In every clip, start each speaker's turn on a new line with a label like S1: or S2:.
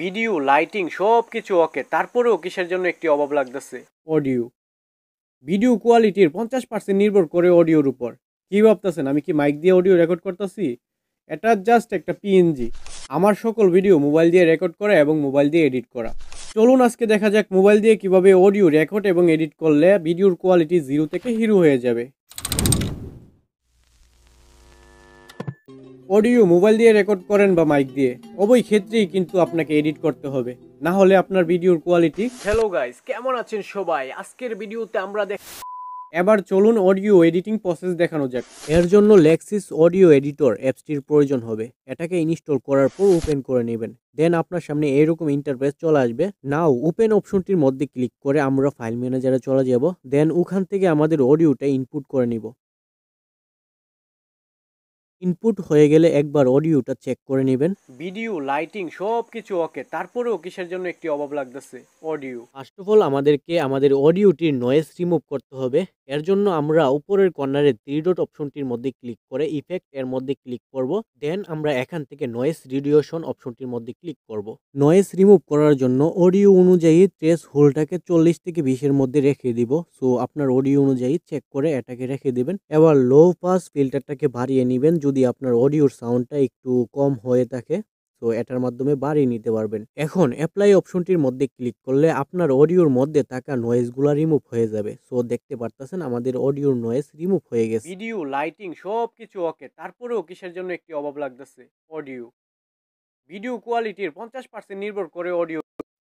S1: video lighting সব কিছু ওকে তারপরেও কিসের জন্য একটি অভাব লাগতেছে অডিও ভিডিও কোয়ালিটির পঞ্চাশ পার্সেন্ট নির্ভর করে অডিওর উপর কী ভাবতেছেন আমি কি মাইক দিয়ে অডিও রেকর্ড করতেছি এটা জাস্ট একটা পিএনজি আমার সকল ভিডিও মোবাইল দিয়ে রেকর্ড করা এবং মোবাইল দিয়ে এডিট করা চলুন আজকে দেখা যাক মোবাইল দিয়ে কিভাবে অডিও রেকর্ড এবং এডিট করলে ভিডিওর কোয়ালিটি জিরো থেকে হিরো হয়ে যাবে অডিও মোবাইল দিয়ে রেকর্ড করেন বা মাইক দিয়ে ওই ক্ষেত্রেই কিন্তু আপনাকে এডিট করতে হবে না হলে আপনার ভিডিওর কোয়ালিটি হ্যালো গাইস কেমন আছেন সবাই আজকের ভিডিওতে আমরা দেখ এবার চলুন অডিও এডিটিং প্রসেস দেখানো যাক এর জন্য লেক্সিস অডিও এডিটর অ্যাপসটির প্রয়োজন হবে এটাকে ইনস্টল করার পর ওপেন করে নেবেন দেন আপনার সামনে এরকম ইন্টারফেস চলে আসবে নাও ওপেন অপশনটির মধ্যে ক্লিক করে আমরা ফাইল ম্যানেজারে চলে যাব দেন ওখান থেকে আমাদের অডিওটা ইনপুট করে নিব ইনপুট হয়ে গেলে একবার অডিওটা চেক করে নেবেন ভিডিও লাইটিং সব কিছু ওকে তারপরেও কিসের জন্য একটি অভাব লাগতেছে অডিও ফার্স্ট অফ অল আমাদেরকে আমাদের অডিওটির নয়েজ রিমুভ করতে হবে এর জন্য আমরা উপরের কর্নারে থ্রি ডট অপশনটির মধ্যে ক্লিক করে ইফেক্ট এর মধ্যে ক্লিক করব দেন আমরা এখান থেকে নয়েজ রিডিউশন অপশনটির মধ্যে ক্লিক করব নয়েজ রিমুভ করার জন্য অডিও অনুযায়ী ট্রেস হোলটাকে চল্লিশ থেকে বিশের মধ্যে রেখে দিব সো আপনার অডিও অনুযায়ী চেক করে এটাকে রেখে দিবেন এবার লো পাস ফিল্টারটাকে বাড়িয়ে নেবেন যদি আপনার অডিওর সাউন্ডটা একটু কম হয়ে থাকে তো এটার মাধ্যমে বাড়িয়ে নিতে পারবেন এখন অ্যাপ্লাই অপশনটির মধ্যে ক্লিক করলে আপনার অডিওর মধ্যে থাকা নয়েজগুলো রিমুভ হয়ে যাবে সো দেখতে পারতেছেন আমাদের অডিওর নয়েজ রিমুভ হয়ে গেছে ভিডিও লাইটিং সব কিছু ওকে তারপরেও কিসের জন্য একটি অভাব লাগতেছে অডিও ভিডিও কোয়ালিটির পঞ্চাশ নির্ভর করে অডিও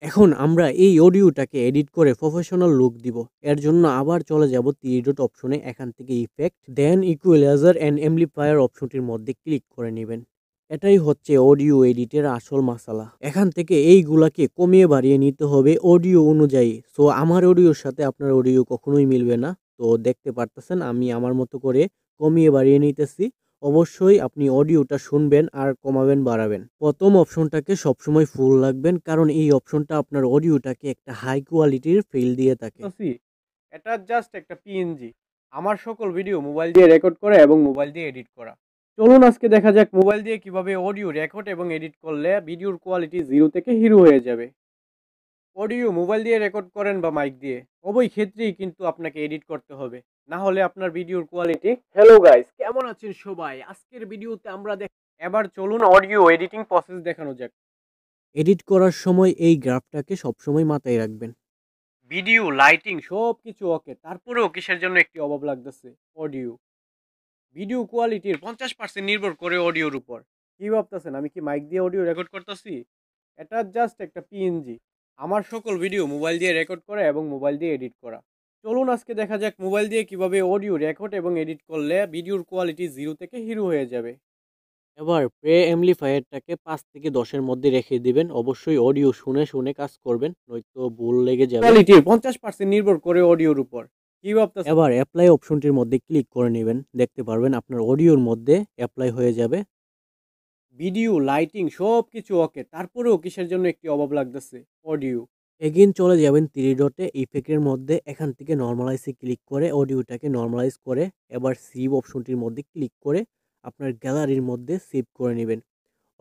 S1: এখন আমরা এই অডিওটাকে এডিট করে প্রফেশনাল লুক দিব এর জন্য আবার চলে যাব তিরিডট অপশনে এখান থেকে effect then equalizer and amplifier অপশনটির মধ্যে ক্লিক করে নেবেন এটাই হচ্ছে অডিও এডিটের আসল মশালা এখান থেকে এইগুলাকে কমিয়ে বাড়িয়ে নিতে হবে অডিও অনুযায়ী সো আমার অডিওর সাথে আপনার অডিও কখনোই মিলবে না তো দেখতে পারতেছেন আমি আমার মতো করে কমিয়ে বাড়িয়ে নিতেছি অবশ্যই আপনি অডিওটা শুনবেন আর কমাবেন বাড়াবেন প্রথম অপশনটাকে সবসময় ফুল রাখবেন কারণ এই অপশনটা আপনার অডিওটাকে একটা হাই কোয়ালিটির ফিল দিয়ে থাকে এটা জাস্ট একটা পিএনজি আমার সকল ভিডিও মোবাইল দিয়ে রেকর্ড করা এবং মোবাইল দিয়ে এডিট করা চলুন আজকে দেখা যাক মোবাইল দিয়ে কিভাবে অডিও রেকর্ড এবং এডিট করলে ভিডিওর কোয়ালিটি জিরো থেকে হিরো হয়ে যাবে অডিও মোবাইল দিয়ে রেকর্ড করেন বা মাইক দিয়ে ওই ক্ষেত্রেই কিন্তু আপনাকে এডিট করতে হবে না হলে আপনার ভিডিওর কোয়ালিটি হ্যালো গাইস কেমন আছেন সবাই আজকের ভিডিওতে আমরা দেখ এবার চলুন অডিও এডিটিং প্রসেস দেখানো যাক এডিট করার সময় এই গ্রাফটাকে সবসময় মাথায় রাখবেন ভিডিও লাইটিং সব কিছু ওকে তারপরেও কিসের জন্য একটি অভাব লাগতেছে অডিও ভিডিও কোয়ালিটির পঞ্চাশ পার্সেন্ট নির্ভর করে অডিওর উপর কি ভাবতেছেন আমি কি মাইক দিয়ে অডিও রেকর্ড করতেছি এটা জাস্ট একটা পিএনজি আমার সকল ভিডিও মোবাইল দিয়ে রেকর্ড করা এবং মোবাইল দিয়ে এডিট করা চলুন আজকে দেখা যাক মোবাইল দিয়ে কিভাবে অডিও রেকর্ড এবং এডিট করলে ভিডিওর কোয়ালিটি জিরো থেকে হিরো হয়ে যাবে এবার প্রে এমলিফায়ারটাকে পাঁচ থেকে দশের মধ্যে রেখে দিবেন অবশ্যই অডিও শুনে শুনে কাজ করবেন নয়তো ভুল লেগে যাবে কোয়ালিটির পঞ্চাশ পার্সেন্ট নির্ভর করে অডিওর উপর কি এবার অ্যাপ্লাই অপশনটির মধ্যে ক্লিক করে নেবেন দেখতে পারবেন আপনার অডিওর মধ্যে অ্যাপ্লাই হয়ে যাবে ভিডিও লাইটিং সব কিছু ওকে তারপরেও কিসের জন্য একটি অভাব লাগতেছে অডিও এগেন চলে যাবেন থ্রি ডটে ইফেক্টের মধ্যে এখান থেকে নর্মালাইজে ক্লিক করে অডিওটাকে নর্মালাইজ করে এবার সেভ অপশনটির মধ্যে ক্লিক করে আপনার গ্যালারির মধ্যে সেভ করে নেবেন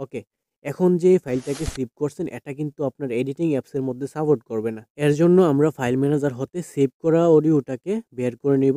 S1: ওকে এখন যে ফাইলটাকে সেভ করছেন এটা কিন্তু আপনার এডিটিং অ্যাপসের মধ্যে সাপোর্ট করবে না এর জন্য আমরা ফাইল ম্যানেজার হতে সেভ করা অডিওটাকে বের করে নিব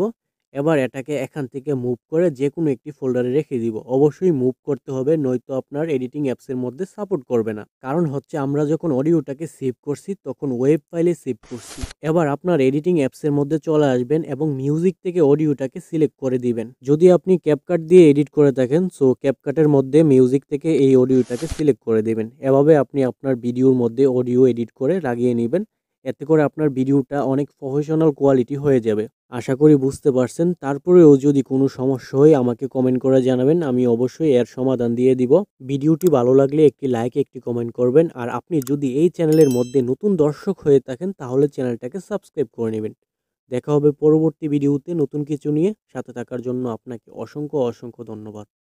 S1: এবার এটাকে এখান থেকে মুভ করে যে কোনো একটি ফোল্ডারে রেখে দিব অবশ্যই মুভ করতে হবে নয়তো আপনার এডিটিং অ্যাপসের মধ্যে সাপোর্ট করবে না কারণ হচ্ছে আমরা যখন অডিওটাকে সেভ করছি তখন ওয়েব ফাইলে সেভ করছি এবার আপনার এডিটিং অ্যাপসের মধ্যে চলে আসবেন এবং মিউজিক থেকে অডিওটাকে সিলেক্ট করে দিবেন যদি আপনি ক্যাপকাট দিয়ে এডিট করে থাকেন সো ক্যাপকাটের মধ্যে মিউজিক থেকে এই অডিওটাকে সিলেক্ট করে দেবেন এভাবে আপনি আপনার ভিডিওর মধ্যে অডিও এডিট করে লাগিয়ে নেবেন এতে করে আপনার ভিডিওটা অনেক প্রফেশনাল কোয়ালিটি হয়ে যাবে আশা করি বুঝতে পারছেন তারপরেও যদি কোনো সমস্যা হয় আমাকে কমেন্ট করে জানাবেন আমি অবশ্যই এর সমাধান দিয়ে দিব ভিডিওটি ভালো লাগলে একটি লাইক একটি কমেন্ট করবেন আর আপনি যদি এই চ্যানেলের মধ্যে নতুন দর্শক হয়ে থাকেন তাহলে চ্যানেলটাকে সাবস্ক্রাইব করে নেবেন দেখা হবে পরবর্তী ভিডিওতে নতুন কিছু নিয়ে সাথে থাকার জন্য আপনাকে অসংখ্য অসংখ্য ধন্যবাদ